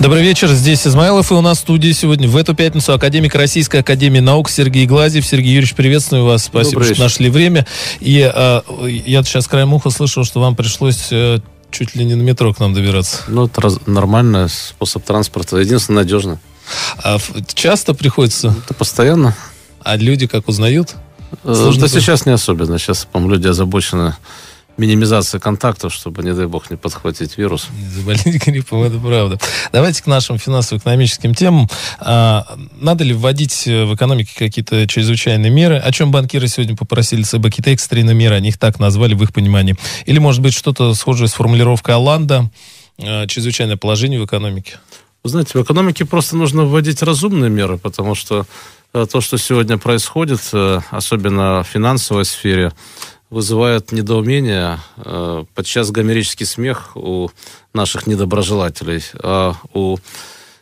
Добрый вечер, здесь Измайлов, и у нас в студии сегодня в эту пятницу академик Российской Академии Наук Сергей Глазев. Сергей Юрьевич, приветствую вас, спасибо, что нашли время. И э, я сейчас краем уха слышал, что вам пришлось э, чуть ли не на метро к нам добираться. Ну, это раз, нормальный способ транспорта, единственное, надежно. А часто приходится? Это постоянно. А люди как узнают? Э, Сложно да сейчас не особенно. Сейчас, по-моему, люди озабочены минимизация контактов, чтобы, не дай бог, не подхватить вирус. Не заболеть гриппом, это правда. Давайте к нашим финансово-экономическим темам. А, надо ли вводить в экономике какие-то чрезвычайные меры? О чем банкиры сегодня попросили ЦБ Китай экстренные меры, они их так назвали в их понимании. Или, может быть, что-то схожее с формулировкой Оланда, а, чрезвычайное положение в экономике? Вы знаете, в экономике просто нужно вводить разумные меры, потому что э, то, что сегодня происходит, э, особенно в финансовой сфере, вызывает недоумение, э, подчас гомерический смех у наших недоброжелателей, а у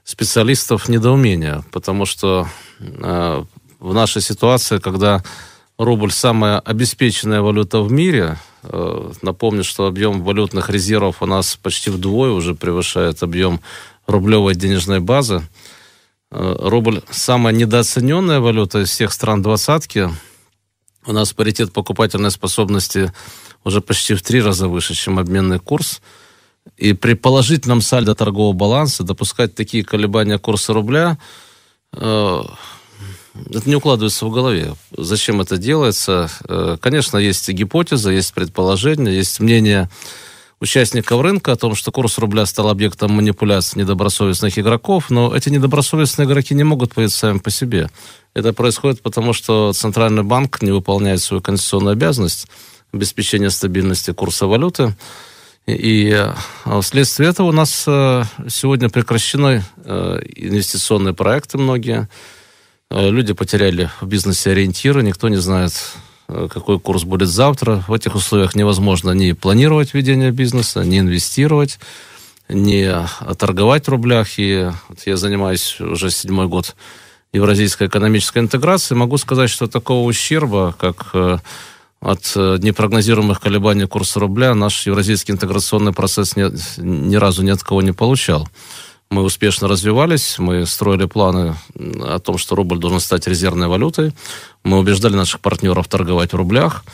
специалистов недоумение, потому что э, в нашей ситуации, когда рубль самая обеспеченная валюта в мире, э, напомню, что объем валютных резервов у нас почти вдвое уже превышает объем рублевой денежной базы, рубль самая недооцененная валюта из всех стран двадцатки – у нас паритет покупательной способности уже почти в три раза выше, чем обменный курс. И при положительном сальдо торгового баланса допускать такие колебания курса рубля, э, это не укладывается в голове. Зачем это делается? Э, конечно, есть гипотеза, есть предположение, есть мнение участников рынка о том, что курс рубля стал объектом манипуляций недобросовестных игроков, но эти недобросовестные игроки не могут появиться сами по себе. Это происходит потому, что Центральный банк не выполняет свою конституционную обязанность обеспечения стабильности курса валюты. И а, вследствие этого у нас э, сегодня прекращены э, инвестиционные проекты многие. Э, люди потеряли в бизнесе ориентиры, никто не знает, Э, какой курс будет завтра. В этих условиях невозможно ни планировать ведение бизнеса, ни инвестировать, ни торговать в рублях. И вот я занимаюсь уже седьмой год евразийской экономической интеграции. Могу сказать, что такого ущерба, как э, от э, непрогнозируемых колебаний курса рубля, наш евразийский интеграционный процесс ни, ни разу ни от кого не получал мы успешно развивались, мы строили планы о том, что рубль должен стать резервной валютой, мы убеждали наших партнеров торговать в рублях,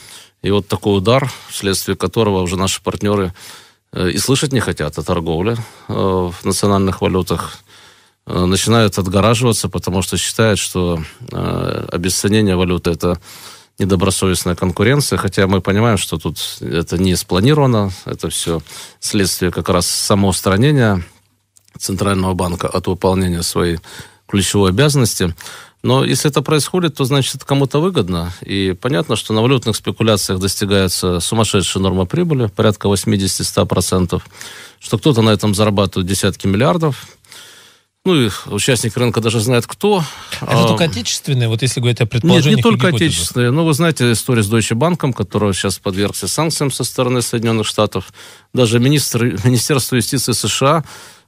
и вот такой удар, вследствие которого уже наши партнеры э, и слышать не хотят о торговле э, в национальных валютах, э, начинают отгораживаться, потому что считают, что обесценение валюты – это недобросовестная конкуренция, хотя мы понимаем, что тут это не спланировано, это все следствие как раз самоустранения Центрального банка от выполнения своей ключевой обязанности. Но если это происходит, то значит это кому-то выгодно. И понятно, что на валютных спекуляциях достигается сумасшедшая норма прибыли, порядка 80-100%, что кто-то на этом зарабатывает десятки миллиардов, ну, и участник рынка даже знает, кто. А это а... только отечественные, вот если говорить о предположениях Нет, не только гипотезах. отечественные. Ну, вы знаете историю с Deutsche Bank, которая сейчас подвергся санкциям со стороны Соединенных Штатов. Даже министр, Министерство юстиции США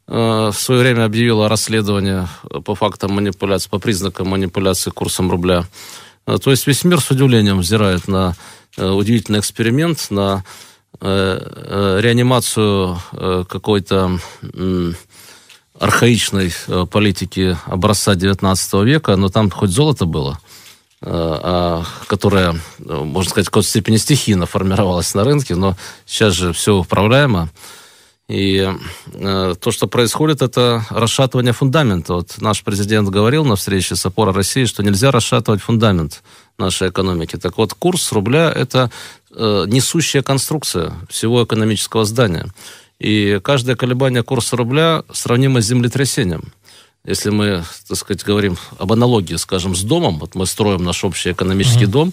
Э, в свое время объявила расследование по фактам манипуляции, по признакам манипуляции курсом рубля. Э, то есть весь мир с удивлением взирает на э, удивительный эксперимент, на реанимацию какой-то архаичной политики образца 19 века, но там хоть золото было, а, которое, можно сказать, в какой-то степени стихийно формировалось на рынке, но сейчас же все управляемо. И э, то, что происходит, это расшатывание фундамента. Вот наш президент говорил на встрече с опорой России, что нельзя расшатывать фундамент нашей экономики. Так вот, курс рубля – это э, несущая конструкция всего экономического здания. И каждое колебание курса рубля сравнимо с землетрясением. Если мы, так сказать, говорим об аналогии, скажем, с домом, вот мы строим наш общий экономический mm-hmm. дом,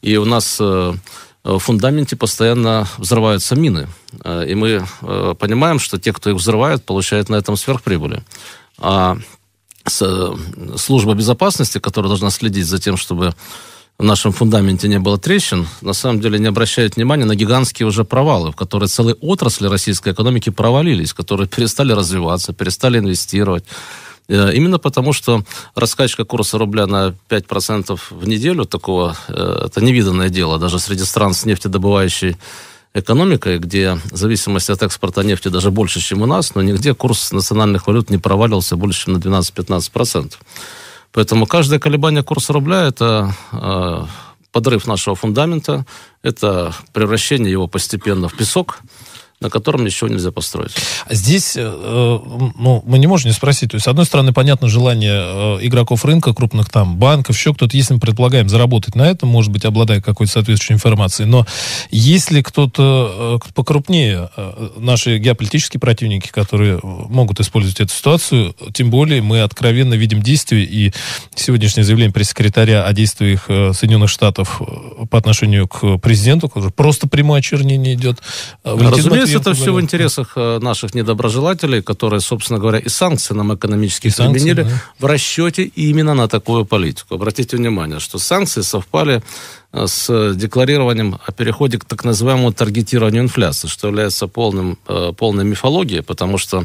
и у нас... Э, Э, в фундаменте постоянно взрываются мины. Э, и мы э, понимаем, что те, кто их взрывает, получают на этом сверхприбыли. А служба безопасности, которая должна следить за тем, чтобы в нашем фундаменте не было трещин, на самом деле не обращает внимания на гигантские уже провалы, в которые целые отрасли российской экономики провалились, которые перестали развиваться, перестали инвестировать, Э, именно потому, что раскачка курса рубля на 5% в неделю такого, э, это невиданное дело даже среди стран с нефтедобывающей экономикой, где зависимость от экспорта нефти даже больше, чем у нас, но нигде курс национальных валют не провалился больше, чем на 12-15%. Поэтому каждое колебание курса рубля – это э, подрыв нашего фундамента, это превращение его постепенно в песок – на котором ничего нельзя построить. А здесь э, э, ну, мы не можем не спросить. То есть, с одной стороны, понятно желание э, игроков рынка, крупных там банков, еще кто-то, если мы предполагаем заработать на этом, может быть, обладая какой-то соответствующей информацией. Но если кто-то покрупнее, наши геополитические противники, которые могут использовать эту ситуацию, тем более мы откровенно видим действия и сегодняшнее заявление пресс-секретаря о действиях Соединенных Штатов по отношению к президенту, просто прямое очернение идет. Валентин Разумеется, сейчас это все в интересах э, наших недоброжелателей, которые, собственно говоря, и санкции нам экономически и применили санкции, да. в расчете именно на такую политику. Обратите внимание, что санкции совпали э, с декларированием о переходе к так называемому таргетированию инфляции, что является полным, э, полной мифологией, потому что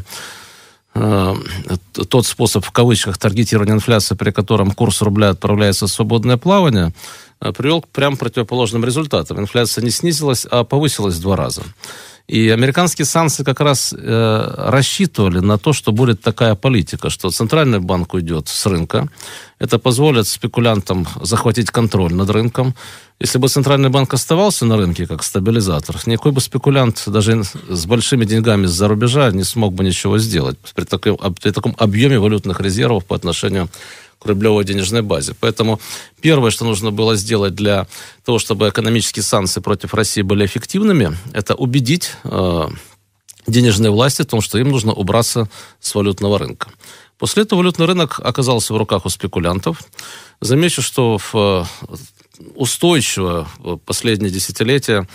тот способ в кавычках таргетирования инфляции, при котором курс рубля отправляется в свободное плавание, привел к прям противоположным результатам. Инфляция не снизилась, а повысилась в два раза. И американские санкции как раз э, рассчитывали на то, что будет такая политика, что центральный банк уйдет с рынка. Это позволит спекулянтам захватить контроль над рынком. Если бы центральный банк оставался на рынке как стабилизатор, никакой бы спекулянт даже с большими деньгами из за рубежа не смог бы ничего сделать при таком, при таком объеме валютных резервов по отношению к рублевой денежной базе. Поэтому первое, что нужно было сделать для того, чтобы экономические санкции против России были эффективными, это убедить э, денежные власти в том, что им нужно убраться с валютного рынка. После этого валютный рынок оказался в руках у спекулянтов. Замечу, что в э, устойчиво последние десятилетия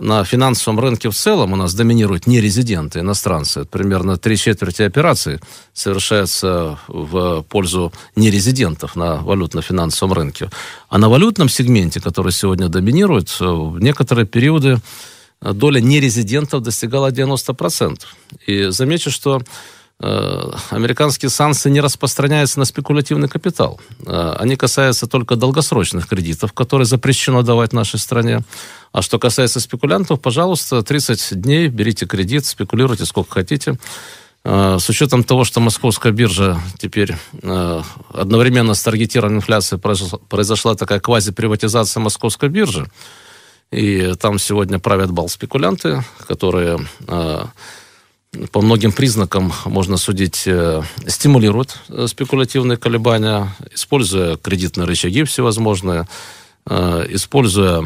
на финансовом рынке в целом у нас доминируют не резиденты, иностранцы. примерно три четверти операций совершается в пользу нерезидентов на валютно-финансовом рынке. А на валютном сегменте, который сегодня доминирует, э, в некоторые периоды доля нерезидентов достигала 90%. И замечу, что Э, американские санкции не распространяются на спекулятивный капитал. Э, они касаются только долгосрочных кредитов, которые запрещено давать нашей стране. А что касается спекулянтов, пожалуйста, 30 дней берите кредит, спекулируйте сколько хотите. Э, с учетом того, что московская биржа теперь одновременно с таргетированной инфляцией произошла такая квазиприватизация московской биржи, и там сегодня правят бал спекулянты, которые по многим признакам можно судить, э, стимулирует э, спекулятивные колебания, используя кредитные рычаги всевозможные, э, используя,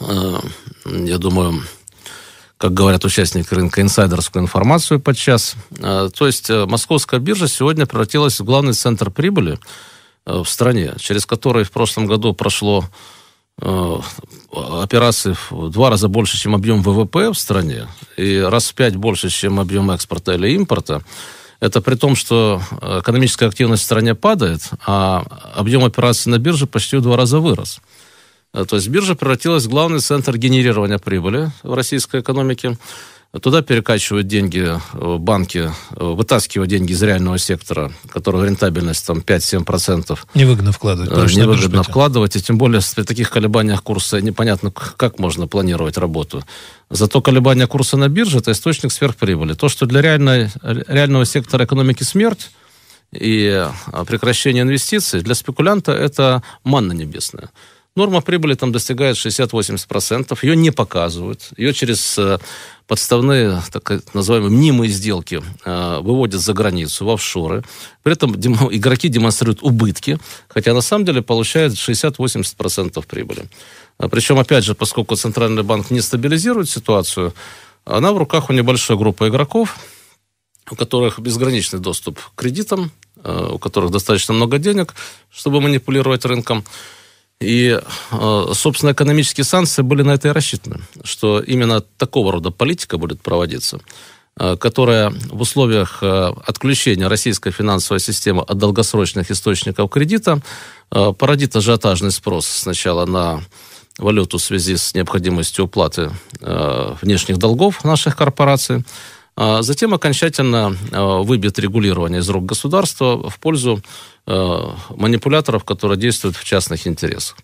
я думаю, как говорят участники рынка, инсайдерскую информацию подчас. То есть московская биржа сегодня превратилась в главный центр прибыли в стране, через который в прошлом году прошло Э, операций в два раза больше, чем объем ВВП в стране, и раз в пять больше, чем объем экспорта или импорта, это при том, что экономическая активность в стране падает, а объем операций на бирже почти в два раза вырос. Э, то есть биржа превратилась в главный центр генерирования прибыли в российской экономике. Туда перекачивают деньги э, банки, э, вытаскивают деньги из реального сектора, которого рентабельность там 5-7%. Невыгодно вкладывать. Прочно э, невыгодно бюджете. вкладывать, и тем более при таких колебаниях курса непонятно, как можно планировать работу. Зато колебания курса на бирже – это источник сверхприбыли. То, что для реальной, реального сектора экономики смерть, и прекращение инвестиций для спекулянта это манна небесная. Норма прибыли там достигает 60-80%, ее не показывают, ее через э, подставные, так э, называемые мнимые сделки э, выводят за границу, в офшоры. При этом игроки демонстрируют убытки, хотя на самом деле получают 60-80% прибыли. Причем, опять же, поскольку Центральный банк не стабилизирует ситуацию, она в руках у небольшой группы игроков, у которых безграничный доступ к кредитам, у которых достаточно много денег, чтобы манипулировать рынком. И, э, собственно, экономические санкции были на это и рассчитаны, что именно такого рода политика будет проводиться, э, которая в условиях э, отключения российской финансовой системы от долгосрочных источников кредита породит ажиотажный спрос сначала на валюту в связи с необходимостью уплаты внешних долгов наших корпораций, а затем окончательно э, выбит регулирование из рук государства в пользу э, манипуляторов, которые действуют в частных интересах.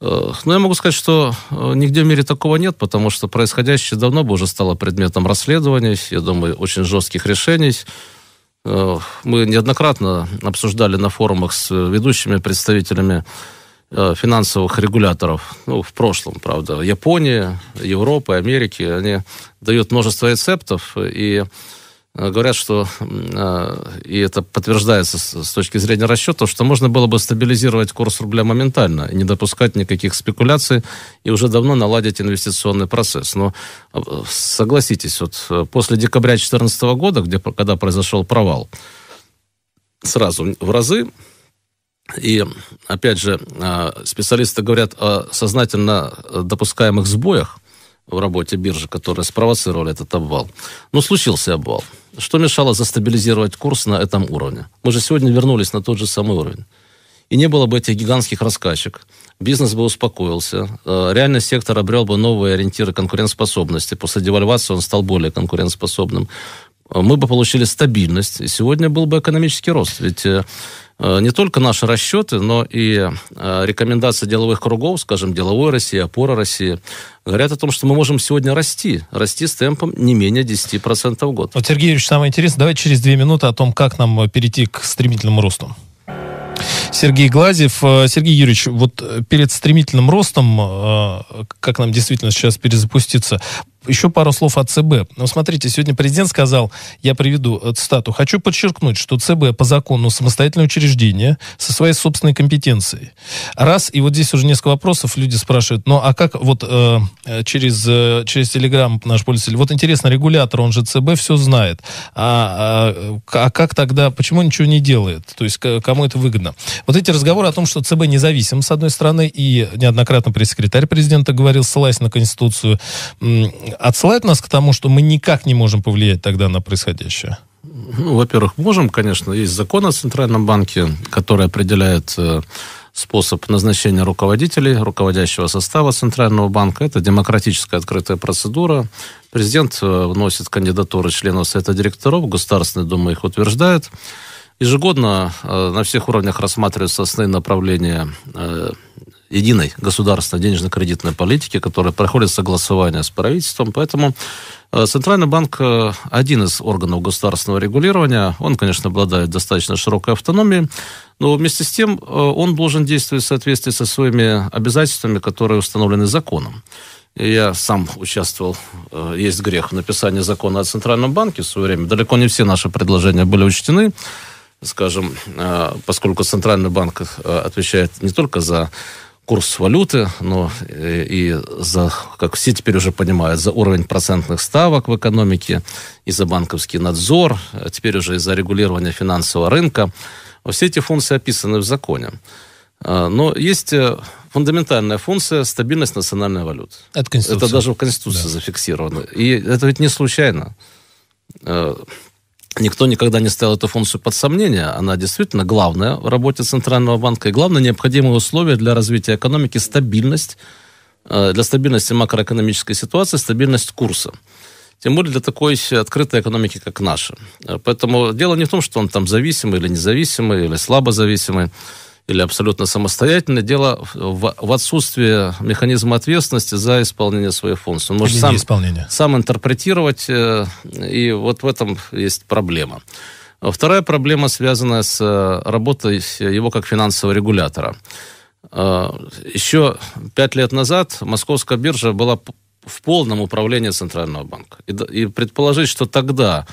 Э, но я могу сказать, что нигде в мире такого нет, потому что происходящее давно бы уже стало предметом расследований, я думаю, очень жестких решений. Мы неоднократно обсуждали на форумах с ведущими представителями Э, финансовых регуляторов, ну, в прошлом, правда, Японии, Европы, Америки, они дают множество рецептов и э, говорят, что, э, и это подтверждается с точки зрения расчетов, что можно было бы стабилизировать курс рубля моментально, не допускать никаких спекуляций и уже давно наладить инвестиционный процесс. Но согласитесь, вот после декабря 2014 года, где, когда произошел провал, сразу в разы и, опять же, а, специалисты говорят о сознательно допускаемых сбоях в работе биржи, которые спровоцировали этот обвал. Но ну, случился обвал. Что мешало застабилизировать курс на этом уровне? Мы же сегодня вернулись на тот же самый уровень. И не было бы этих гигантских раскачек. Бизнес бы успокоился. Э, реальный сектор обрел бы новые ориентиры конкурентоспособности. После девальвации он стал более конкурентоспособным э, мы бы получили стабильность, и сегодня был бы экономический рост. Ведь э, Э, не только наши расчеты, но и э, рекомендации деловых кругов, скажем, деловой России, опора России, говорят о том, что мы можем сегодня расти, расти с темпом не менее 10% в год. Вот, Сергей Юрьевич, самое интересное, давайте через две минуты о том, как нам э, перейти к стремительному росту. Сергей Глазев. Сергей Юрьевич, вот перед стремительным ростом, как нам действительно сейчас перезапуститься, еще пару слов о ЦБ. Ну, смотрите, сегодня президент сказал, я приведу э, цитату, «Хочу подчеркнуть, что ЦБ по закону самостоятельное учреждение со своей собственной компетенцией». Раз, и вот здесь уже несколько вопросов, люди спрашивают, ну а как вот э, э через, э, через Телеграм наш пользователь, вот интересно, регулятор, он же ЦБ все знает, а, а, а как тогда, почему ничего не делает? То есть кому это выгодно? Вот эти разговоры о том, что ЦБ независим, с одной стороны, и неоднократно пресс-секретарь президента говорил, ссылаясь на Конституцию, отсылает нас к тому, что мы никак не можем повлиять тогда на происходящее? Ну, во-первых, можем, конечно. Есть закон о Центральном банке, который определяет э, способ назначения руководителей, руководящего состава Центрального банка. Это демократическая открытая процедура. Президент э, вносит кандидатуры членов Совета директоров, Государственная Дума их утверждает. Ежегодно э, на всех уровнях рассматриваются основные направления единой государственной денежно-кредитной политики, которая проходит согласование с правительством. Поэтому э, Центральный банк э, один из органов государственного регулирования. Он, конечно, обладает достаточно широкой автономией, но вместе с тем э, он должен действовать в соответствии со своими обязательствами, которые установлены законом. Я сам участвовал, есть грех в написании закона о Центральном банке в свое время. Далеко не все наши предложения были учтены скажем, поскольку Центральный банк отвечает не только за курс валюты, но э, и за, как все теперь уже понимают, за уровень процентных ставок в экономике, и за банковский надзор, а теперь уже и за регулирование финансового рынка. Все эти функции описаны в законе. А, но есть э, фундаментальная функция – стабильность национальной валюты. Это, это даже в Конституции да. зафиксировано. И это ведь не случайно. Э, Никто никогда не ставил эту функцию под сомнение. Она действительно главная в работе Центрального банка и главное необходимое условие для развития экономики – стабильность, э, для стабильности макроэкономической ситуации, стабильность курса. Тем более для такой открытой экономики, как наша. Э, поэтому дело не в том, что он там зависимый или независимый, или слабо зависимый или абсолютно самостоятельно. Дело в, в отсутствии механизма ответственности за исполнение своей функции. Он может сам, сам интерпретировать, э, и вот в этом есть проблема. Вторая проблема связана с э, работой его как финансового регулятора. Э, еще пять лет назад Московская биржа была в полном управлении Центрального банка. и предположить, что тогда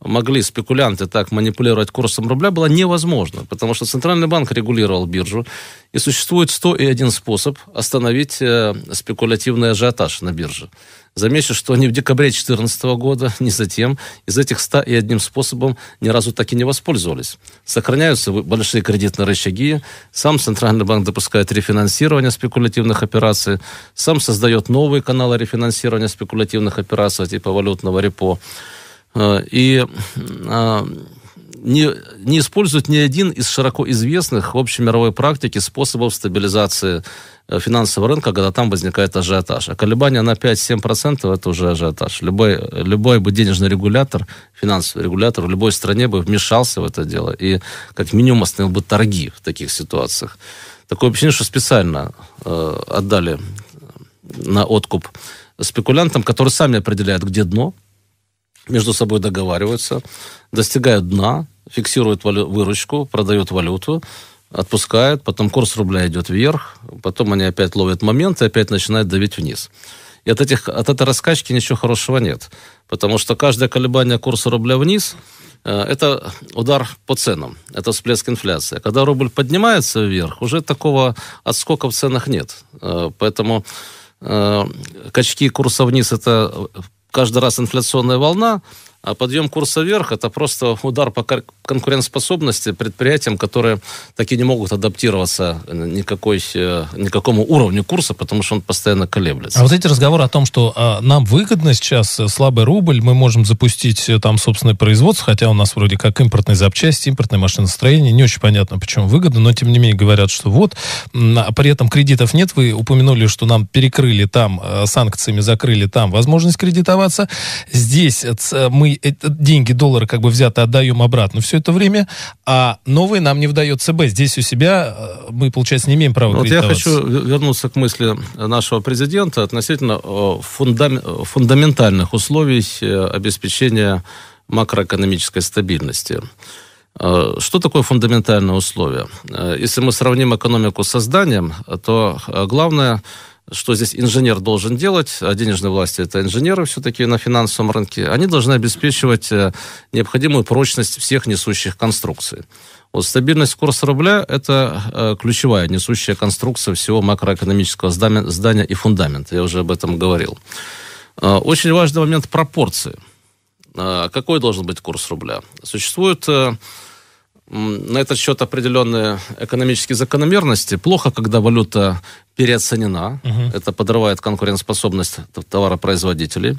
могли спекулянты так манипулировать курсом рубля, было невозможно, потому что Центральный банк регулировал биржу, и существует 101 способ остановить э, спекулятивный ажиотаж на бирже. Замечу, что ни в декабре 2014 года, ни затем из этих 101 способом ни разу так и не воспользовались. Сохраняются большие кредитные рычаги, сам Центральный банк допускает рефинансирование спекулятивных операций, сам создает новые каналы рефинансирования спекулятивных операций типа валютного репо. Э, и э, не, не используют ни один из широко известных в общей мировой практике способов стабилизации э, финансового рынка, когда там возникает ажиотаж. А колебания на 5-7% это уже ажиотаж. Любой, любой бы денежный регулятор, финансовый регулятор в любой стране бы вмешался в это дело и как минимум остановил бы торги в таких ситуациях. Такое ощущение, что специально э, отдали на откуп спекулянтам, которые сами определяют, где дно, между собой договариваются, достигают дна, фиксируют валю- выручку, продают валюту, отпускают, потом курс рубля идет вверх, потом они опять ловят момент и опять начинают давить вниз. И от, этих, от этой раскачки ничего хорошего нет, потому что каждое колебание курса рубля вниз э, – это удар по ценам, это всплеск инфляции. Когда рубль поднимается вверх, уже такого отскока в ценах нет. Э, поэтому э, качки курса вниз – это каждый раз инфляционная волна, а подъем курса вверх – это просто удар по конкурентоспособности предприятиям, которые таки не могут адаптироваться э, никакой, э, никакому уровню курса, потому что он постоянно колеблется. А вот эти разговоры о том, что а, нам выгодно сейчас э, слабый рубль, мы можем запустить там собственное производство, хотя у нас вроде как импортные запчасти, импортное машиностроение, не очень понятно, почему выгодно, но тем не менее говорят, что вот, а при этом кредитов нет, вы упомянули, что нам перекрыли там, санкциями закрыли там возможность кредитоваться, здесь мы мы это, деньги, доллары как бы взяты, отдаем обратно все это время, а новые нам не выдает ЦБ. Здесь у себя э, мы, получается, не имеем права Вот я хочу вернуться к мысли нашего президента относительно э, фундам... фундаментальных условий э, обеспечения макроэкономической стабильности. Что такое фундаментальное условие? Если мы сравним экономику с созданием, то главное что здесь инженер должен делать, а денежные власти это инженеры все-таки на финансовом рынке, они должны обеспечивать э, необходимую прочность всех несущих конструкций. Вот стабильность курса рубля – это э, ключевая несущая конструкция всего макроэкономического здания и фундамента. Я уже об этом говорил. Э, очень важный момент – пропорции. Какой должен быть курс рубля? Существует на этот счет определенные экономические закономерности. Плохо, когда валюта переоценена. Угу. Это подрывает конкурентоспособность товаропроизводителей.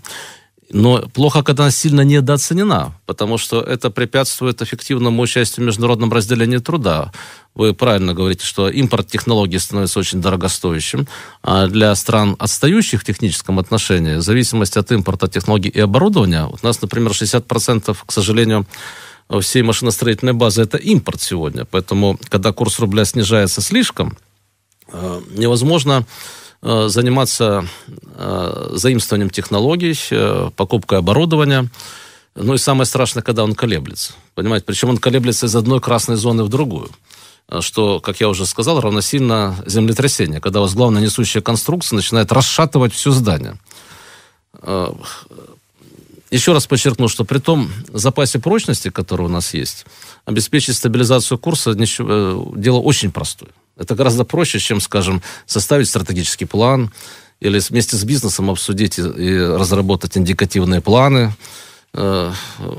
Но плохо, когда она сильно недооценена, потому что это препятствует эффективному участию в международном разделении труда. Вы правильно говорите, что импорт технологий становится очень дорогостоящим. А для стран, отстающих в техническом отношении, зависимость от импорта технологий и оборудования, у нас, например, 60%, к сожалению, Э, всей машиностроительной базы – это импорт сегодня. Поэтому, когда курс рубля снижается слишком, э, невозможно э, заниматься заимствованием технологий, покупкой оборудования. Ну и самое страшное, когда он колеблется. Понимаете, причем он колеблется из одной красной зоны в другую что, как я уже сказал, равносильно землетрясение, когда у вас главная несущая конструкция начинает расшатывать все здание. Еще раз подчеркну, что при том запасе прочности, который у нас есть, обеспечить стабилизацию курса э, дело очень простое. Это гораздо проще, чем, скажем, составить стратегический план или вместе с бизнесом обсудить и разработать индикативные планы. Э, э,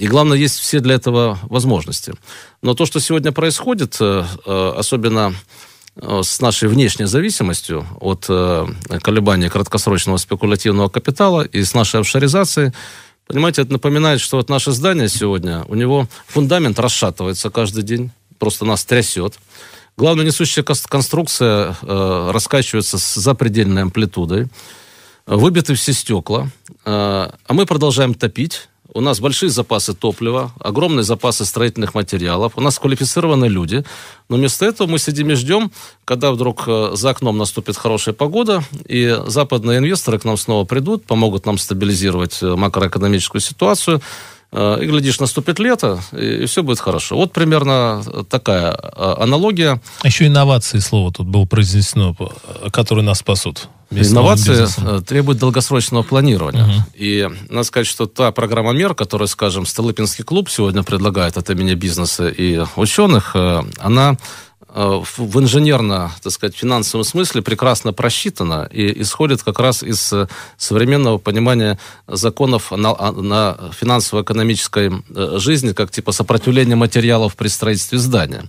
и главное, есть все для этого возможности. Но то, что сегодня происходит, особенно Э, с нашей внешней зависимостью от э, колебаний краткосрочного спекулятивного капитала и с нашей офшоризацией, понимаете, это напоминает, что вот наше здание сегодня, у него фундамент расшатывается каждый день, просто нас трясет. Главная несущая конструкция э, раскачивается с запредельной амплитудой. Выбиты все стекла. Э, а мы продолжаем топить у нас большие запасы топлива, огромные запасы строительных материалов, у нас квалифицированные люди, но вместо этого мы сидим и ждем, когда вдруг э, за окном наступит хорошая погода, и западные инвесторы к нам снова придут, помогут нам стабилизировать э, макроэкономическую ситуацию, Э, и, глядишь, наступит лето, и все будет хорошо. Вот примерно э, такая э, аналогия. Еще инновации слово тут было произнесено, которые нас спасут. Инновации требуют долгосрочного планирования. Угу. И надо сказать, что та программа мер, которую, скажем, Столыпинский клуб сегодня предлагает от имени бизнеса и ученых, она Э, в инженерно, так сказать, финансовом смысле прекрасно просчитана и исходит как раз из э, современного понимания законов на, а, на финансово-экономической э, жизни, как типа сопротивление материалов при строительстве здания.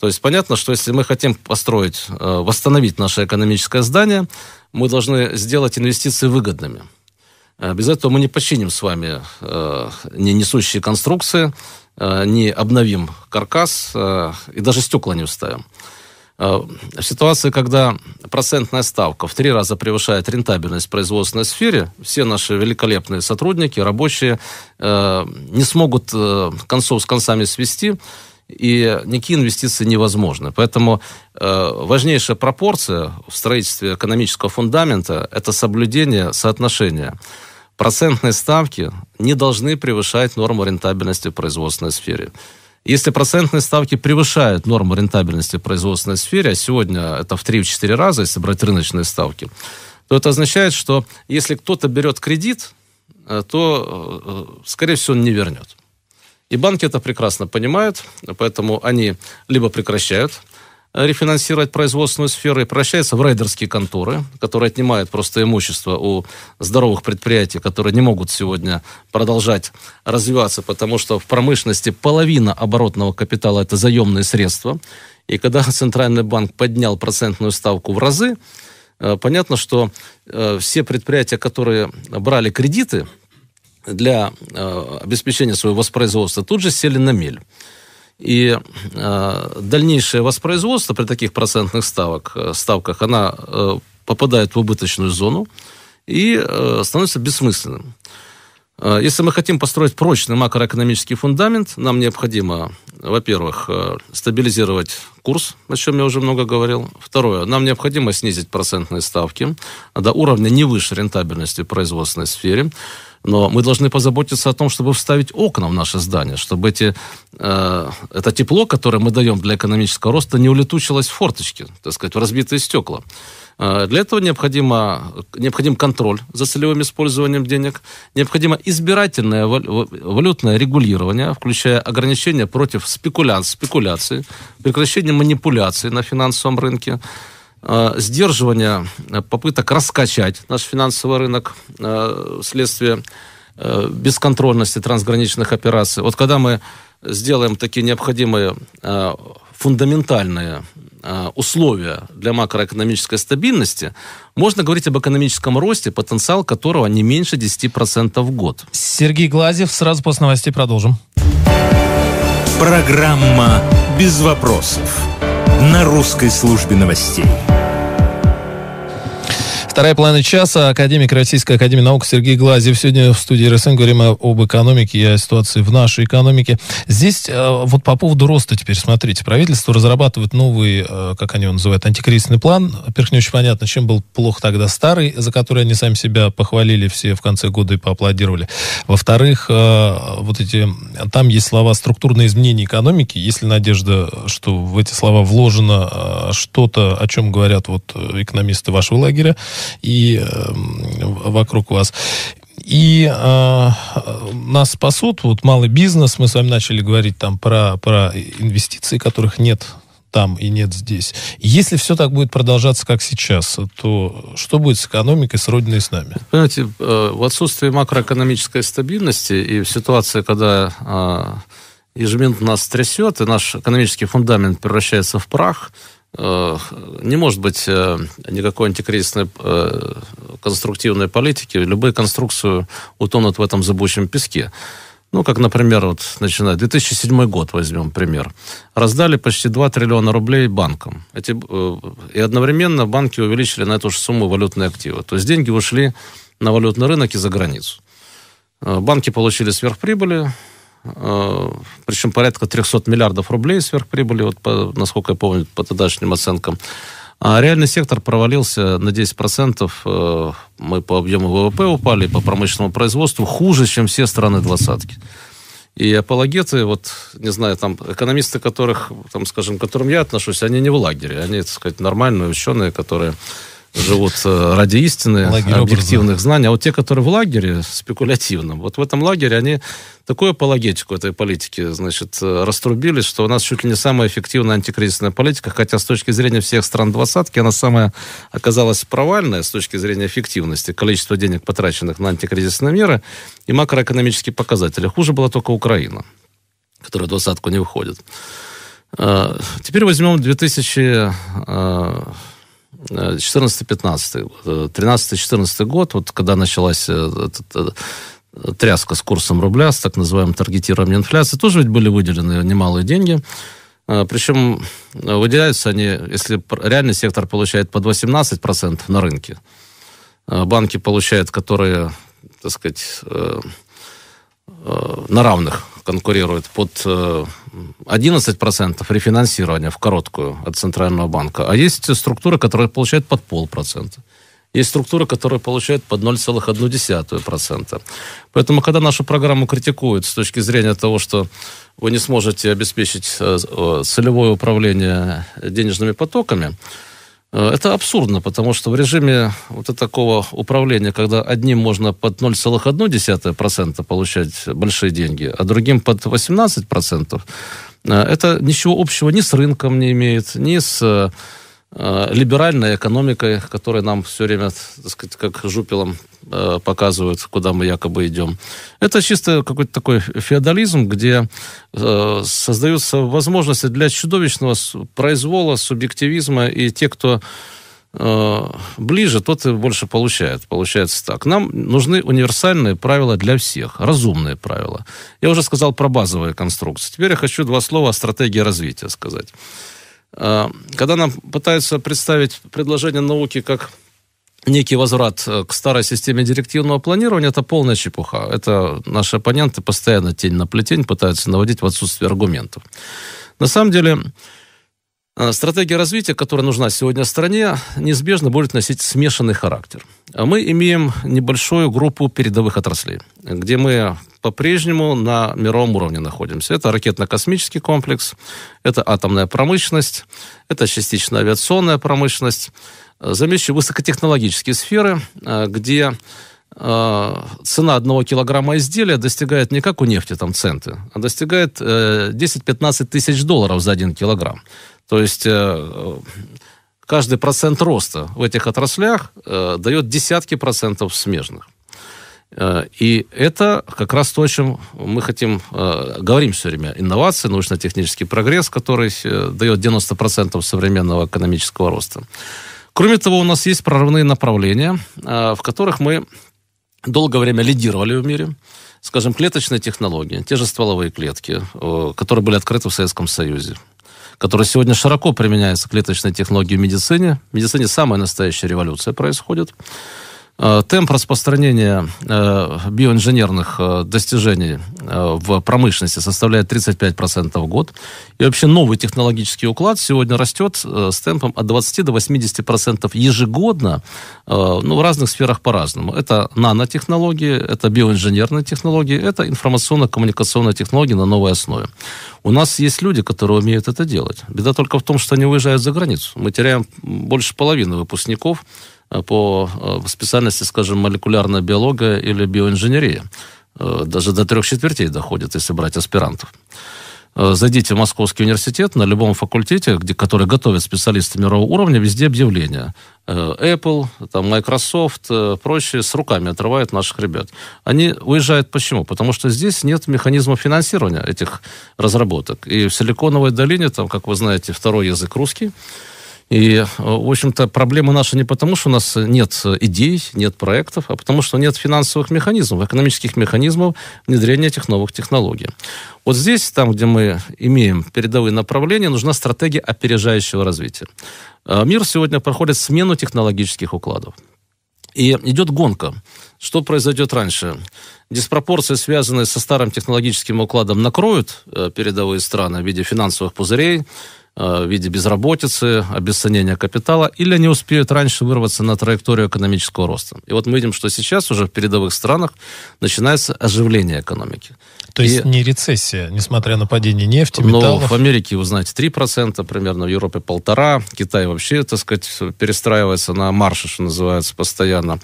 То есть понятно, что если мы хотим построить, восстановить наше экономическое здание, мы должны сделать инвестиции выгодными. Без этого мы не починим с вами э, несущие конструкции, Э, не обновим каркас э, и даже стекла не уставим. Э, в ситуации, когда процентная ставка в три раза превышает рентабельность в производственной сфере, все наши великолепные сотрудники, рабочие не смогут концов с концами свести, и никакие инвестиции невозможны. Поэтому важнейшая пропорция в строительстве экономического фундамента – это соблюдение соотношения процентные ставки не должны превышать норму рентабельности в производственной сфере. Если процентные ставки превышают норму рентабельности в производственной сфере, а сегодня это в 3-4 раза, если брать рыночные ставки, то это означает, что если кто-то берет кредит, э, то, э, э, скорее всего, он не вернет. И банки это прекрасно понимают, поэтому они либо прекращают рефинансировать производственную сферу и превращается в рейдерские конторы, которые отнимают просто имущество у здоровых предприятий, которые не могут сегодня продолжать развиваться, потому что в промышленности половина оборотного капитала – это заемные средства. И когда Центральный банк поднял процентную ставку в разы, э, понятно, что э, все предприятия, которые брали кредиты для э, обеспечения своего воспроизводства, тут же сели на мель. И э, дальнейшее воспроизводство при таких процентных ставок, э, ставках, она э, попадает в убыточную зону и э, становится бессмысленным. Э, если мы хотим построить прочный макроэкономический фундамент, нам необходимо, во-первых, э, стабилизировать курс, о чем я уже много говорил. Второе, нам необходимо снизить процентные ставки до уровня не выше рентабельности в производственной сфере. Но мы должны позаботиться о том, чтобы вставить окна в наше здание, чтобы эти, э, это тепло, которое мы даем для экономического роста, не улетучилось в форточки, так сказать, в разбитые стекла. Э, для этого необходимо, необходим контроль за целевым использованием денег, необходимо избирательное валютное регулирование, включая ограничения против спекуляций, спекуляций прекращение манипуляций на финансовом рынке, Э, сдерживания э, попыток раскачать наш финансовый рынок э, вследствие бесконтрольности трансграничных операций. Вот когда мы сделаем такие необходимые фундаментальные условия для макроэкономической стабильности, можно говорить об экономическом росте, потенциал которого не меньше 10% в год. Сергей Глазев, сразу после новостей продолжим. Программа «Без вопросов» на русской службе новостей. Вторая половина часа. Академик Российской Академии Наук Сергей Глазев. Сегодня в студии РСН говорим об экономике и о ситуации в нашей экономике. Здесь э, вот по поводу роста теперь, смотрите. Правительство разрабатывает новый, э, как они его называют, антикризисный план. Во-первых, не очень понятно, чем был плохо тогда старый, за который они сами себя похвалили все в конце года и поаплодировали. Во-вторых, э, вот эти, там есть слова «структурные изменения экономики». Есть ли надежда, что в эти слова вложено что-то, о чем говорят вот экономисты вашего лагеря? и э, вокруг вас. И а, э, нас спасут, вот малый бизнес, мы с вами начали говорить там про, про инвестиции, которых нет там и нет здесь. Если все так будет продолжаться, как сейчас, то что будет с экономикой, с Родиной с нами? Понимаете, э, в отсутствии макроэкономической стабильности и в ситуации, когда а, ежеминутно нас трясет, и наш экономический фундамент превращается в прах, Э, не может быть э, никакой антикризисной э, конструктивной политики. Любые конструкции утонут в этом зыбучем песке. Ну, как, например, вот начиная 2007 год, возьмем пример. Раздали почти 2 триллиона рублей банкам. Эти, и одновременно банки увеличили на эту же сумму валютные активы. То есть деньги ушли на валютный рынок и за границу. Банки получили сверхприбыли, Э, причем порядка 300 миллиардов рублей сверхприбыли, вот по, насколько я помню, по тогдашним оценкам. А реальный сектор провалился на 10%. Э, мы по объему ВВП упали, по промышленному производству хуже, чем все страны двадцатки. И апологеты, вот, не знаю, там, экономисты, которых, там, скажем, к которым я отношусь, они не в лагере. Они, так сказать, нормальные ученые, которые живут э, ради истины, Лагерь объективных образа. знаний. А вот те, которые в лагере спекулятивном, вот в этом лагере они такую апологетику этой политики, значит, э, раструбили, что у нас чуть ли не самая эффективная антикризисная политика, хотя с точки зрения всех стран двадцатки она самая оказалась провальная с точки зрения эффективности, количества денег, потраченных на антикризисные меры и макроэкономические показатели. Хуже была только Украина, которая двадцатку не выходит. Э, теперь возьмем 2000 14-15, 13-14 э, год, вот когда началась э, э, тряска с курсом рубля, с так называемым таргетированием инфляции, тоже ведь были выделены немалые деньги. Причем выделяются они, если реальный сектор получает под 18% на рынке, банки получают, которые, так сказать, Э, на равных конкурирует под 11% э, рефинансирования в короткую от Центрального банка. А есть структуры, которые получают под полпроцента. Есть структуры, которые получают под 0,1%. Поэтому, когда нашу программу критикуют с точки зрения того, что вы не сможете обеспечить э, целевое управление денежными потоками, Э, это абсурдно, потому что в режиме вот такого управления, когда одним можно под 0,1% получать большие деньги, а другим под 18%, э, это ничего общего ни с рынком не имеет, ни с э, Э, либеральной экономикой, которой нам все время, так сказать, как жупелом э, показывают, куда мы якобы идем. Это чисто какой-то такой феодализм, где э, создаются возможности для чудовищного произвола, субъективизма, и те, кто ближе, тот и больше получает. Получается так. Нам нужны универсальные правила для всех, разумные правила. Я уже сказал про базовые конструкции. Теперь я хочу два слова о стратегии развития сказать. Э, когда нам пытаются представить предложение науки как некий возврат э, к старой системе директивного планирования, это полная чепуха. Это наши оппоненты постоянно тень на плетень пытаются наводить в отсутствие аргументов. На самом деле, Э, стратегия развития, которая нужна сегодня стране, неизбежно будет носить смешанный характер. А мы имеем небольшую группу передовых отраслей, где мы по-прежнему на мировом уровне находимся. Это ракетно-космический комплекс, это атомная промышленность, это частично авиационная промышленность. Э, Замечу высокотехнологические сферы, э, где цена одного килограмма изделия достигает не как у нефти, там центы, а достигает 10-15 тысяч долларов за один килограмм. То есть э, каждый процент роста в этих отраслях э, дает десятки процентов смежных. Э, и это как раз то, о чем мы хотим, говорим все время. Инновации, научно-технический прогресс, который дает 90% современного экономического роста. Кроме того, у нас есть прорывные направления, в которых мы долгое время лидировали в мире. Скажем, клеточные технологии, те же стволовые клетки, которые были открыты в Советском Союзе который сегодня широко применяется клеточной технологии в медицине. В медицине самая настоящая революция происходит. Э, темп распространения э, биоинженерных э, достижений в промышленности составляет 35% в год. И вообще новый технологический уклад сегодня растет с темпом от 20 до 80% ежегодно, ну, в разных сферах по-разному. Это нанотехнологии, это биоинженерные технологии, это информационно-коммуникационные технологии на новой основе. У нас есть люди, которые умеют это делать. Беда только в том, что они уезжают за границу. Мы теряем больше половины выпускников, Э, по э, специальности, скажем, молекулярная биология или биоинженерия. Э, даже до трех четвертей доходит, если брать аспирантов. Зайдите в Московский университет, на любом факультете, где, который готовит специалисты мирового уровня, везде объявления. Apple, там, Microsoft, прочие с руками отрывают наших ребят. Они уезжают почему? Потому что здесь нет механизма финансирования этих разработок. И в Силиконовой долине, там, как вы знаете, второй язык русский, и, э, в общем-то, проблема наша не потому, что у нас нет идей, нет проектов, а потому, что нет финансовых механизмов, экономических механизмов внедрения этих новых технологий. Вот здесь, там, где мы имеем передовые направления, нужна стратегия опережающего развития. Э, мир сегодня проходит смену технологических укладов. И идет гонка. Что произойдет раньше? Диспропорции, связанные со старым технологическим укладом, накроют э, передовые страны в виде финансовых пузырей, Э, в виде безработицы, обесценения капитала, или они успеют раньше вырваться на траекторию экономического роста. И вот мы видим, что сейчас уже в передовых странах начинается оживление экономики. То и, есть не рецессия, несмотря на падение нефти, ну, металлов? Но в Америке, вы знаете, 3%, примерно в Европе полтора, Китай вообще, так сказать, перестраивается на марше, что называется, постоянно.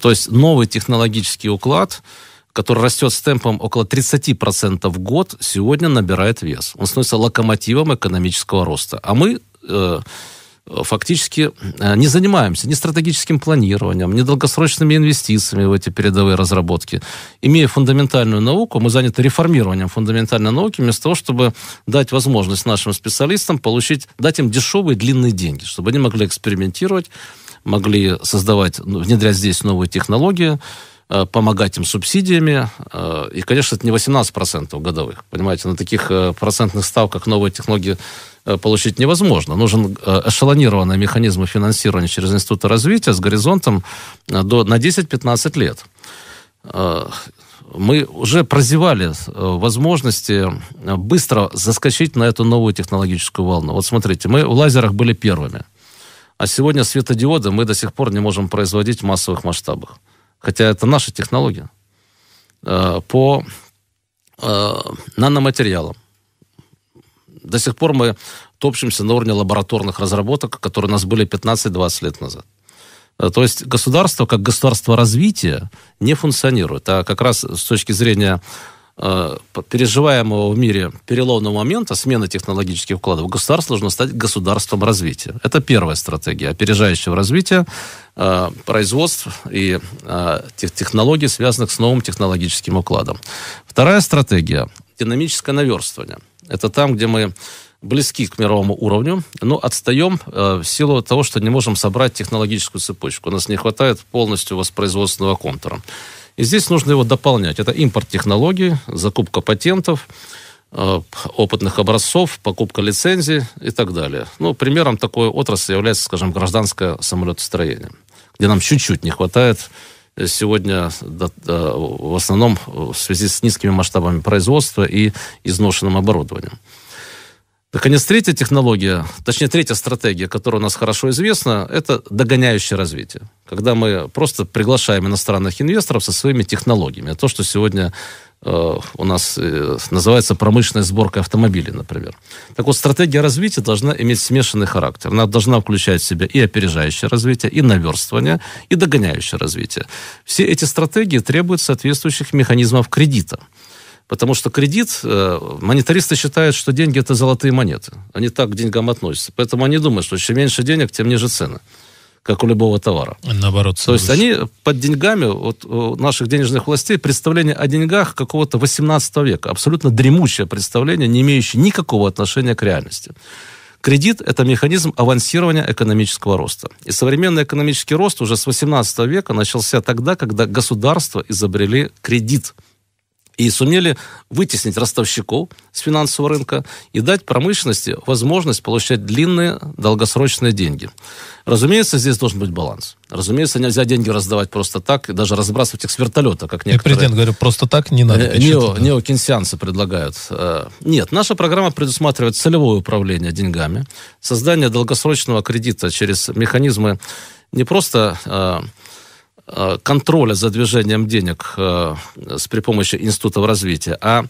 То есть новый технологический уклад – который растет с темпом около 30% в год, сегодня набирает вес. Он становится локомотивом экономического роста. А мы э, фактически э, не занимаемся ни стратегическим планированием, ни долгосрочными инвестициями в эти передовые разработки. Имея фундаментальную науку, мы заняты реформированием фундаментальной науки, вместо того, чтобы дать возможность нашим специалистам получить, дать им дешевые длинные деньги, чтобы они могли экспериментировать, могли создавать, ну, внедрять здесь новые технологии, Э, помогать им субсидиями. Э, и, конечно, это не 18% годовых. Понимаете, на таких э, процентных ставках новые технологии получить невозможно. Нужен эшелонированный механизм финансирования через институты развития с горизонтом до, на 10-15 лет. Мы уже прозевали возможности быстро заскочить на эту новую технологическую волну. Вот смотрите, мы в лазерах были первыми. А сегодня светодиоды мы до сих пор не можем производить в массовых масштабах хотя это наша технология, э, по э, наноматериалам. До сих пор мы топчемся на уровне лабораторных разработок, которые у нас были 15-20 лет назад. Э, то есть государство как государство развития не функционирует. А как раз с точки зрения Э, переживаемого в мире переломного момента, смены технологических вкладов, государство должно стать государством развития. Это первая стратегия опережающего развития э, производств и э, тех технологий, связанных с новым технологическим укладом. Вторая стратегия – динамическое наверстывание. Это там, где мы близки к мировому уровню, но отстаем э, в силу того, что не можем собрать технологическую цепочку. У нас не хватает полностью воспроизводственного контура. И здесь нужно его дополнять. Это импорт технологий, закупка патентов, э, опытных образцов, покупка лицензий и так далее. Ну, примером такой отрасли является, скажем, гражданское самолетостроение, где нам чуть-чуть не хватает сегодня в основном в связи с низкими масштабами производства и изношенным оборудованием. Наконец, третья технология, точнее, третья стратегия, которая у нас хорошо известна, это догоняющее развитие. Когда мы просто приглашаем иностранных инвесторов со своими технологиями. То, что сегодня э, у нас э, называется промышленная сборка автомобилей, например. Так вот, стратегия развития должна иметь смешанный характер. Она должна включать в себя и опережающее развитие, и наверстывание, и догоняющее развитие. Все эти стратегии требуют соответствующих механизмов кредита – Потому что кредит, э, монетаристы считают, что деньги это золотые монеты. Они так к деньгам относятся. Поэтому они думают, что чем меньше денег, тем ниже цены как у любого товара. Наоборот. То есть они под деньгами, вот у наших денежных властей, представление о деньгах какого-то 18 века. Абсолютно дремучее представление, не имеющее никакого отношения к реальности. Кредит – это механизм авансирования экономического роста. И современный экономический рост уже с 18 века начался тогда, когда государства изобрели кредит – и сумели вытеснить ростовщиков с финансового рынка и дать промышленности возможность получать длинные долгосрочные деньги. Разумеется, здесь должен быть баланс. Разумеется, нельзя деньги раздавать просто так и даже разбрасывать их с вертолета, как некоторые... Я президент говорю, просто так не надо. Э, нео, да. Неокинсианцы предлагают. Э, нет, наша программа предусматривает целевое управление деньгами, создание долгосрочного кредита через механизмы не просто э, Э, контроля за движением денег э, с при помощи институтов развития, а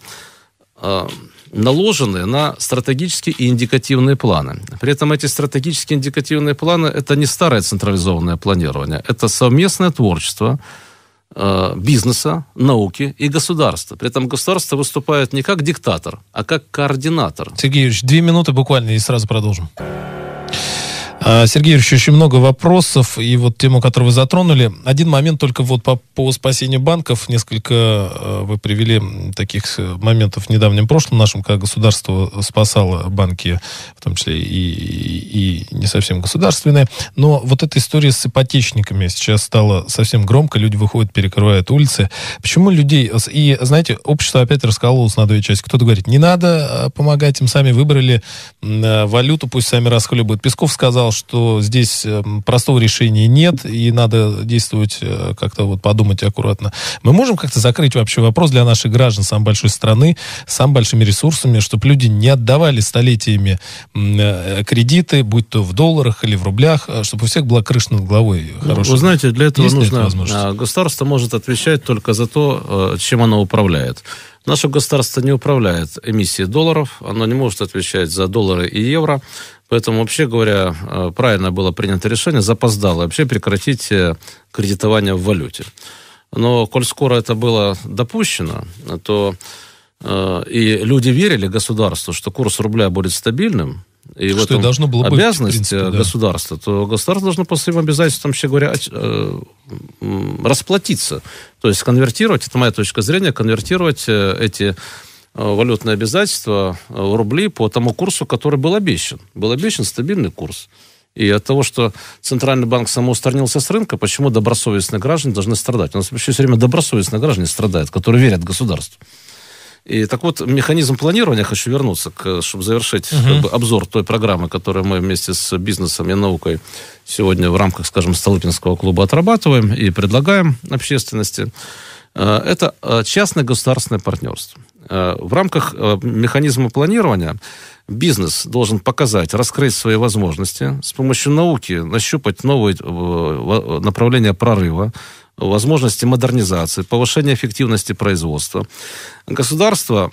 э, наложенные на стратегические и индикативные планы. При этом эти стратегические и индикативные планы – это не старое централизованное планирование, это совместное творчество бизнеса, науки и государства. При этом государство выступает не как диктатор, а как координатор. Сергей Юрьевич, две минуты буквально и сразу продолжим. А, Сергей Юрьевич, очень много вопросов, и вот тему, которую вы затронули. Один момент только вот по, по спасению банков. Несколько э, вы привели таких э, моментов в недавнем прошлом нашем, когда государство спасало банки, в том числе и, и, и не совсем государственные. Но вот эта история с ипотечниками сейчас стала совсем громко. Люди выходят, перекрывают улицы. Почему людей... И, знаете, общество опять раскололось на две части. Кто-то говорит, не надо э, помогать им, сами выбрали валюту, пусть сами расхлебывают. Песков сказал, сказал, что здесь эм, простого решения нет, и надо действовать э, как-то вот подумать аккуратно. Мы можем как-то закрыть вообще вопрос для наших граждан самой большой страны, с самыми большими ресурсами, чтобы люди не отдавали столетиями э, кредиты, будь то в долларах или в рублях, э, чтобы у всех была крыша над головой ну, хорошая. Вы знаете, для этого Есть нужно... Это а, государство может отвечать только за то, чем оно управляет. Наше государство не управляет эмиссией долларов, оно не может отвечать за доллары и евро, Поэтому, вообще говоря, э, правильно было принято решение, запоздало вообще прекратить э, кредитование в валюте. Но коль скоро это было допущено, то э, и люди верили государству, что курс рубля будет стабильным, и что в этом и должно было быть, обязанность принципе, э, да. государства, то государство должно по своим обязательствам, вообще говоря, расплатиться. То есть конвертировать, это моя точка зрения, конвертировать эти Э, валютные обязательства в э, рубли по тому курсу, который был обещан. Был обещан стабильный курс. И от того, что Центральный банк самоустранился с рынка, почему добросовестные граждане должны страдать? У нас вообще все время добросовестные граждане страдают, которые верят государству. И так вот, механизм планирования, хочу вернуться, к, чтобы завершить uh-huh. как бы, обзор той программы, которую мы вместе с бизнесом и наукой сегодня в рамках, скажем, Столыпинского клуба отрабатываем и предлагаем общественности. Э, это частное государственное партнерство. Э, в рамках э, механизма планирования бизнес должен показать, раскрыть свои возможности, с помощью науки нащупать новые э, направления прорыва, возможности модернизации, повышения эффективности производства. Государство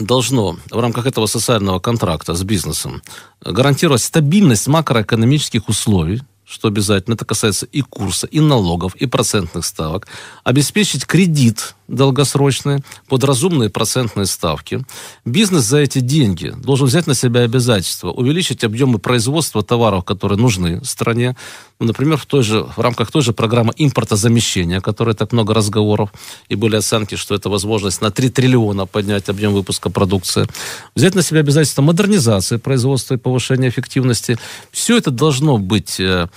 должно в рамках этого социального контракта с бизнесом гарантировать стабильность макроэкономических условий, что обязательно, это касается и курса, и налогов, и процентных ставок, обеспечить кредит долгосрочный под разумные процентные ставки. Бизнес за эти деньги должен взять на себя обязательства, увеличить объемы производства товаров, которые нужны стране, ну, например, в, той же, в рамках той же программы импортозамещения, о которой так много разговоров, и были оценки, что это возможность на 3 триллиона поднять объем выпуска продукции, взять на себя обязательства модернизации производства и повышения эффективности. Все это должно быть э,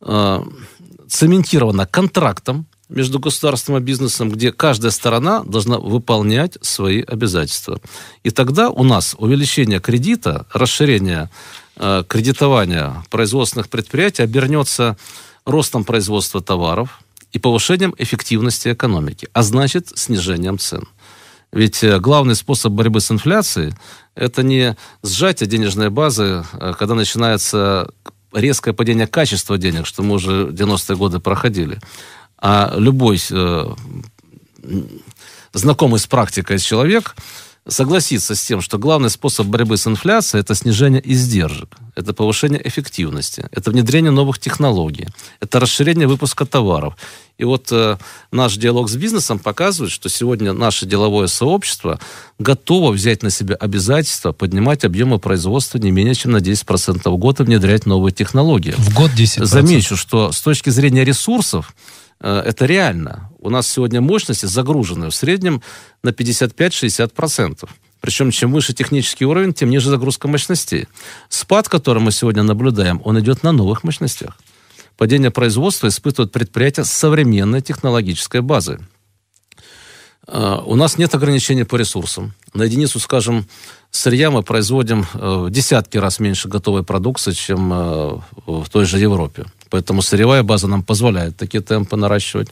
э, цементирована контрактом между государством и бизнесом, где каждая сторона должна выполнять свои обязательства. И тогда у нас увеличение кредита, расширение э, кредитования производственных предприятий обернется ростом производства товаров и повышением эффективности экономики, а значит снижением цен. Ведь э, главный способ борьбы с инфляцией – это не сжатие денежной базы, э, когда начинается резкое падение качества денег, что мы уже 90-е годы проходили. А любой э, знакомый с практикой человек согласиться с тем, что главный способ борьбы с инфляцией – это снижение издержек, это повышение эффективности, это внедрение новых технологий, это расширение выпуска товаров. И вот э, наш диалог с бизнесом показывает, что сегодня наше деловое сообщество готово взять на себя обязательства поднимать объемы производства не менее чем на 10% в год и внедрять новые технологии. В год 10%? Замечу, что с точки зрения ресурсов, Э, это реально. У нас сегодня мощности загружены в среднем на 55-60%. Причем чем выше технический уровень, тем ниже загрузка мощностей. Спад, который мы сегодня наблюдаем, он идет на новых мощностях. Падение производства испытывают предприятия с современной технологической базы. Э, у нас нет ограничений по ресурсам. На единицу, скажем, сырья мы производим э, в десятки раз меньше готовой продукции, чем э, в той же Европе. Поэтому сырьевая база нам позволяет такие темпы наращивать.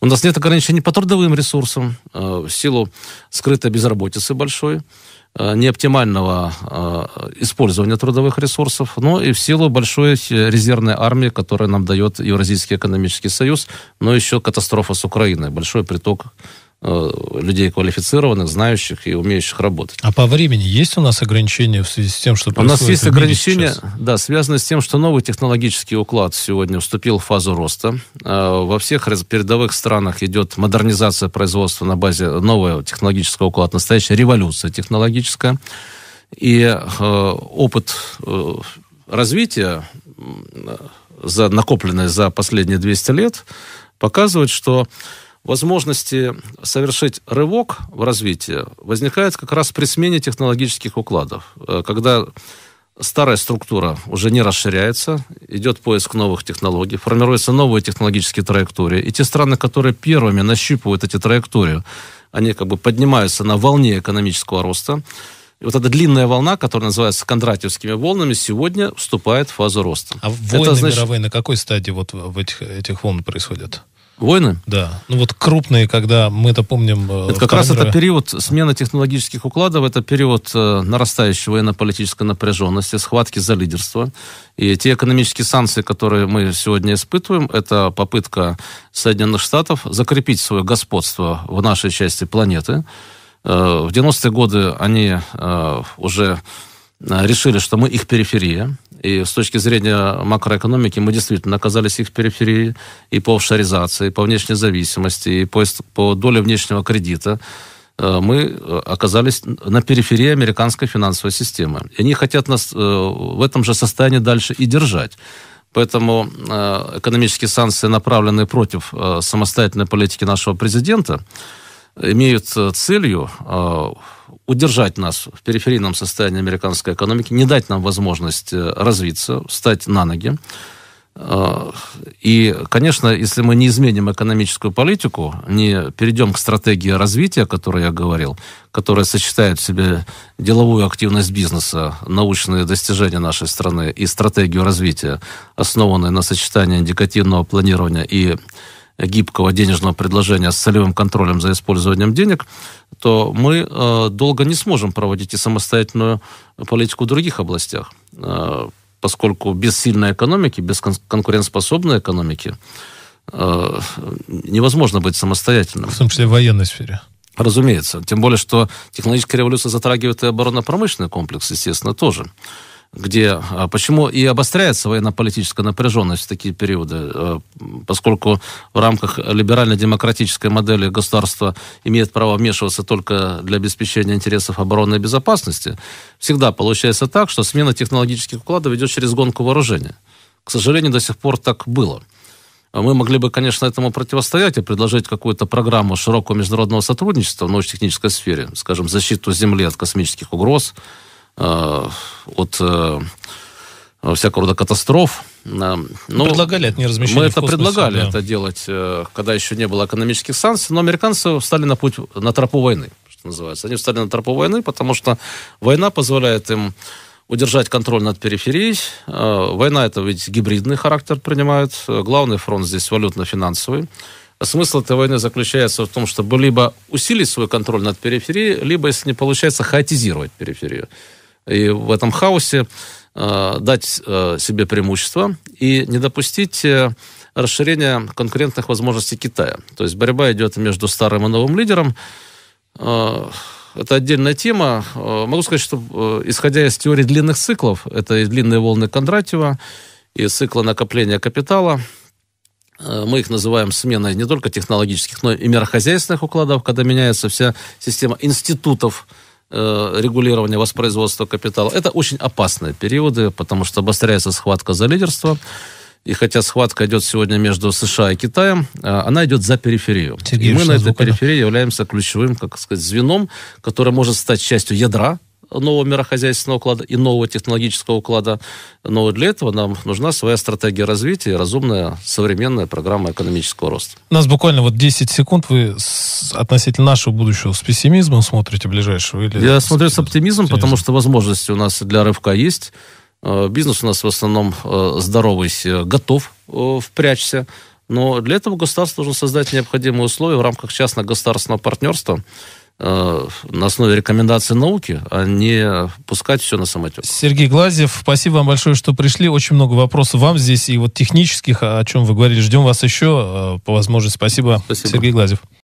У нас нет ограничений по трудовым ресурсам э, в силу скрытой безработицы большой неоптимального использования трудовых ресурсов, но и в силу большой резервной армии, которая нам дает Евразийский экономический союз, но еще катастрофа с Украиной, большой приток Э, людей квалифицированных, знающих и умеющих работать. А по времени есть у нас ограничения в связи с тем, что У нас есть ограничения, сейчас? да, связаны с тем, что новый технологический уклад сегодня вступил в фазу роста. Э, во всех передовых странах идет модернизация производства на базе нового технологического уклада, настоящая революция технологическая. И э, опыт развития, за, накопленное за последние 200 лет, показывает, что возможности совершить рывок в развитии возникает как раз при смене технологических укладов, э, когда старая структура уже не расширяется, идет поиск новых технологий, формируются новые технологические траектории. И те страны, которые первыми нащупывают эти траектории, они как бы поднимаются на волне экономического роста. И вот эта длинная волна, которая называется кондратьевскими волнами, сегодня вступает в фазу роста. А войны Это, значит... мировые на какой стадии вот в этих, этих волн происходят? Войны? Да. Ну вот крупные, когда мы это помним... Э, это как раз мировой... это период смены технологических укладов, это период э, нарастающей военно-политической напряженности, схватки за лидерство. И те экономические санкции, которые мы сегодня испытываем, это попытка Соединенных Штатов закрепить свое господство в нашей части планеты. Э, в 90-е годы они э, уже Э, решили, что мы их периферия, и с точки зрения макроэкономики мы действительно оказались их периферией и по офшоризации, и по внешней зависимости, и по, по доле внешнего кредита. Э, мы э, оказались на периферии американской финансовой системы. И они хотят нас в этом же состоянии дальше и держать. Поэтому экономические санкции, направленные против самостоятельной политики нашего президента, имеют целью удержать нас в периферийном состоянии американской экономики, не дать нам возможность э, развиться, встать на ноги. Э, и, конечно, если мы не изменим экономическую политику, не перейдем к стратегии развития, о которой я говорил, которая сочетает в себе деловую активность бизнеса, научные достижения нашей страны и стратегию развития, основанную на сочетании индикативного планирования и гибкого денежного предложения с целевым контролем за использованием денег, то мы э, долго не сможем проводить и самостоятельную политику в других областях, э, поскольку без сильной экономики, без конкурентоспособной экономики э, невозможно быть самостоятельным. В том числе в военной сфере. Разумеется. Тем более, что технологическая революция затрагивает и оборонно-промышленный комплекс, естественно, тоже где а, почему и обостряется военно-политическая напряженность в такие периоды, э, поскольку в рамках либерально-демократической модели государство имеет право вмешиваться только для обеспечения интересов оборонной безопасности, всегда получается так, что смена технологических укладов идет через гонку вооружения. К сожалению, до сих пор так было. А мы могли бы, конечно, этому противостоять и предложить какую-то программу широкого международного сотрудничества в научно-технической сфере, скажем, защиту Земли от космических угроз – Э, от э, всякого рода катастроф. Э, но ну, предлагали это не размещение Мы это космосе, предлагали да. это делать, когда еще не было экономических санкций, но американцы встали на путь, на тропу войны, что называется. Они встали на тропу войны, потому что война позволяет им удержать контроль над периферией. Война это ведь гибридный характер принимает. Главный фронт здесь валютно-финансовый. Смысл этой войны заключается в том, чтобы либо усилить свой контроль над периферией, либо, если не получается, хаотизировать периферию и в этом хаосе э, дать э, себе преимущество и не допустить э, расширения конкурентных возможностей Китая. То есть борьба идет между старым и новым лидером. Это отдельная тема. Могу сказать, что исходя из теории длинных циклов, это и длинные волны Кондратьева, и циклы накопления капитала, мы их называем сменой не только технологических, но и мирохозяйственных укладов, когда меняется вся система институтов, Э, регулирования воспроизводства капитала. Это очень опасные периоды, потому что обостряется схватка за лидерство. И хотя схватка идет сегодня между США и Китаем, э, она идет за периферию. Сергей, и мы на этой звука, периферии да? являемся ключевым, как сказать, звеном, которое может стать частью ядра нового мирохозяйственного уклада и нового технологического уклада. Но для этого нам нужна своя стратегия развития и разумная современная программа экономического роста. У нас буквально вот 10 секунд. Вы относительно нашего будущего с пессимизмом смотрите ближайшего? Или... Я смотрю с оптимизмом, потому что возможности у нас для рывка есть. Э, бизнес у нас в основном э, здоровый, э, готов впрячься. Но для этого государство должно создать необходимые условия в рамках частно-государственного партнерства, Э, на основе рекомендаций науки, а не пускать все на самотек. Сергей Глазев, спасибо вам большое, что пришли. Очень много вопросов вам здесь и вот технических, о чем вы говорили. Ждем вас еще э, по возможности. Спасибо, спасибо. Сергей Глазев.